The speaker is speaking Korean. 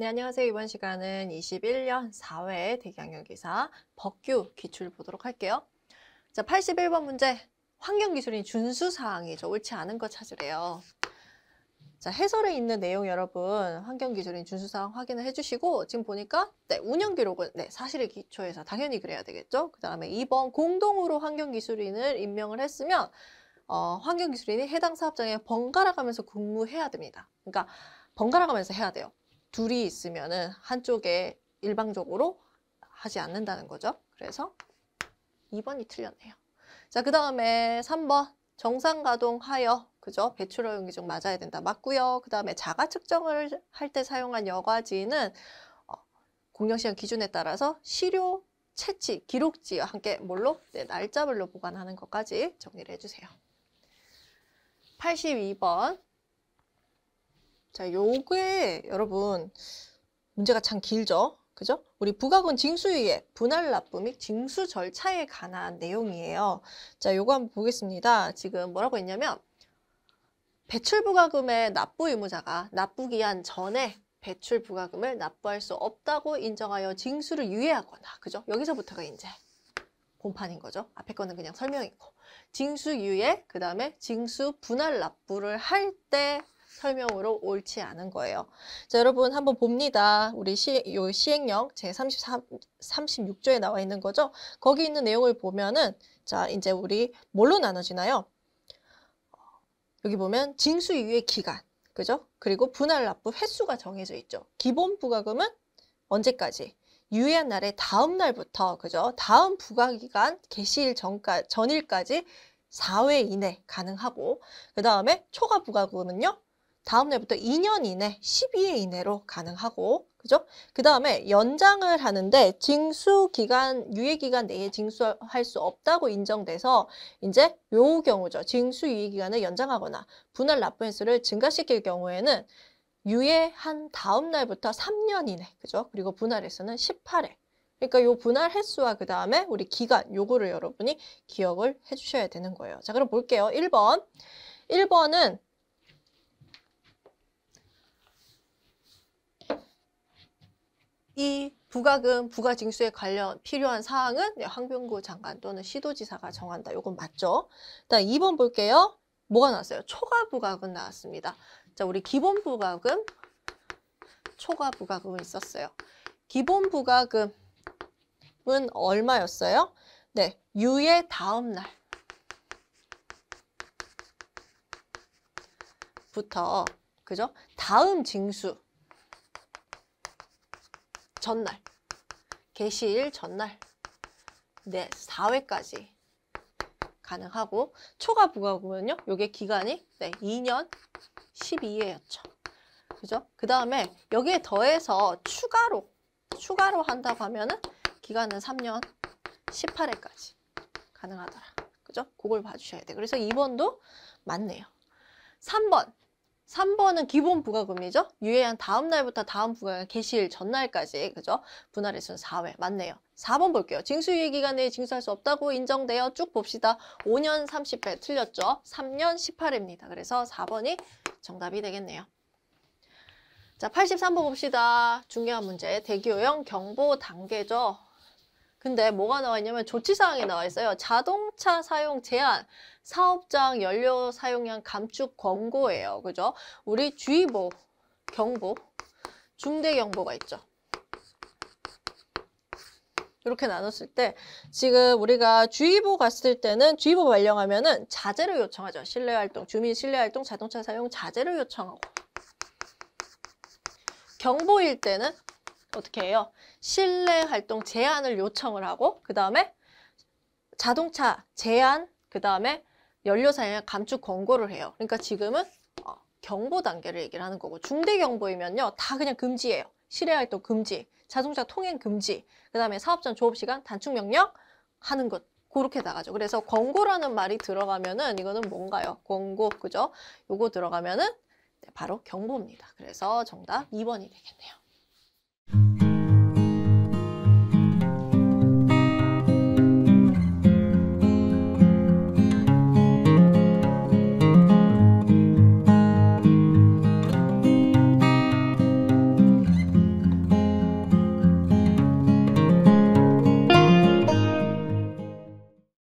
네, 안녕하세요. 이번 시간은 21년 4회 대기환경기사 법규 기출 보도록 할게요. 자, 81번 문제. 환경기술인 준수사항이죠. 옳지 않은 것 찾으래요. 자, 해설에 있는 내용 여러분 환경기술인 준수사항 확인을 해주시고 지금 보니까 네, 운영기록은 네, 사실을 기초해서 당연히 그래야 되겠죠. 그 다음에 2번 공동으로 환경기술인을 임명을 했으면 어, 환경기술인이 해당 사업장에 번갈아가면서 근무해야 됩니다. 그러니까 번갈아가면서 해야 돼요. 둘이 있으면은 한쪽에 일방적으로 하지 않는다는 거죠. 그래서 2번이 틀렸네요. 자, 그 다음에 3번 정상가동하여 그죠? 배출허용이 좀 맞아야 된다. 맞고요. 그 다음에 자가 측정을 할 때 사용한 여과지는 어, 공영시험 기준에 따라서 시료, 채취, 기록지와 함께 뭘로? 네, 날짜별로 보관하는 것까지 정리를 해주세요. 82번 자, 요게 여러분 문제가 참 길죠? 그죠? 우리 부가은 징수위에 분할 납부 및 징수 절차에 관한 내용이에요. 자, 요거 한번 보겠습니다. 지금 뭐라고 했냐면 배출 부가금의 납부 의무자가 납부 기한 전에 배출 부가금을 납부할 수 없다고 인정하여 징수를 유예하거나 그죠? 여기서부터가 이제 본판인 거죠. 앞에 거는 그냥 설명이고 징수 유예, 그 다음에 징수 분할 납부를 할때 설명으로 옳지 않은 거예요. 자, 여러분 한번 봅니다. 우리 시, 요 시행령 제34, 36조에 나와 있는 거죠. 거기 있는 내용을 보면은 자, 이제 우리 뭘로 나눠지나요? 여기 보면 징수유예 기간, 그죠? 그리고 분할 납부 횟수가 정해져 있죠. 기본 부과금은 언제까지? 유예한 날의 다음 날부터 그죠? 다음 부과기간 개시일 전까, 전일까지 4회 이내 가능하고 그 다음에 초과 부과금은요 다음 날부터 2년 이내, 1 2회 이내로 가능하고 그죠? 그 다음에 연장을 하는데 징수 기간, 유예 기간 내에 징수할 수 없다고 인정돼서 이제 요 경우죠. 징수 유예 기간을 연장하거나 분할 납부 횟수를 증가시킬 경우에는 유예한 다음 날부터 3년 이내, 그죠? 그리고 분할 횟수는 18회. 그러니까 요 분할 횟수와 그 다음에 우리 기간, 요거를 여러분이 기억을 해주셔야 되는 거예요. 자, 그럼 볼게요. 1번. 1번은 이 부가금, 부가징수에 관련 필요한 사항은 황병구 장관 또는 시도지사가 정한다. 이건 맞죠? 일단 2번 볼게요. 뭐가 나왔어요? 초과부가금 나왔습니다. 자, 우리 기본부가금, 초과부가금이 있었어요. 기본부가금은 얼마였어요? 네, 유예 다음 날. 부터 그죠? 다음 징수 전날 개시일 전날 네 4회까지 가능하고 초과 부과금은요. 요게 기간이 네, 2년 12회였죠. 그죠? 그 다음에 여기에 더해서 추가로 추가로 한다고 하면은 기간은 3년 18회까지 가능하더라. 그죠? 그걸 봐주셔야 돼. 그래서 2번도 맞네요. 3번 3번은 기본 부가금이죠 유예한 다음 날부터 다음 부가가 개시일 전날까지 그죠? 분할일순 4회 맞네요. 4번 볼게요. 징수유예 기간 내에 징수할 수 없다고 인정되어 쭉 봅시다. 5년 30회 틀렸죠. 3년 18회입니다. 그래서 4번이 정답이 되겠네요. 자, 83번 봅시다. 중요한 문제. 대기요형 경보 단계죠. 근데 뭐가 나와 있냐면 조치사항이 나와 있어요. 자동차 사용 제한, 사업장 연료 사용량 감축 권고예요. 그죠? 우리 주의보, 경보, 중대경보가 있죠. 이렇게 나눴을 때 지금 우리가 주의보 갔을 때는 주의보 발령하면은 자제를 요청하죠. 실내활동, 주민 실내활동, 자동차 사용 자제를 요청하고 경보일 때는 어떻게 해요? 실내 활동 제한을 요청을 하고 그 다음에 자동차 제한 그 다음에 연료 사용 감축 권고를 해요. 그러니까 지금은 어, 경보 단계를 얘기를 하는 거고 중대 경보이면요 다 그냥 금지예요. 실외 활동 금지, 자동차 통행 금지, 그 다음에 사업전 조업 시간 단축 명령 하는 것 그렇게 나가죠. 그래서 권고라는 말이 들어가면은 이거는 뭔가요? 권고 그죠? 요거 들어가면은 바로 경보입니다. 그래서 정답 2번이 되겠네요. Mm-hmm.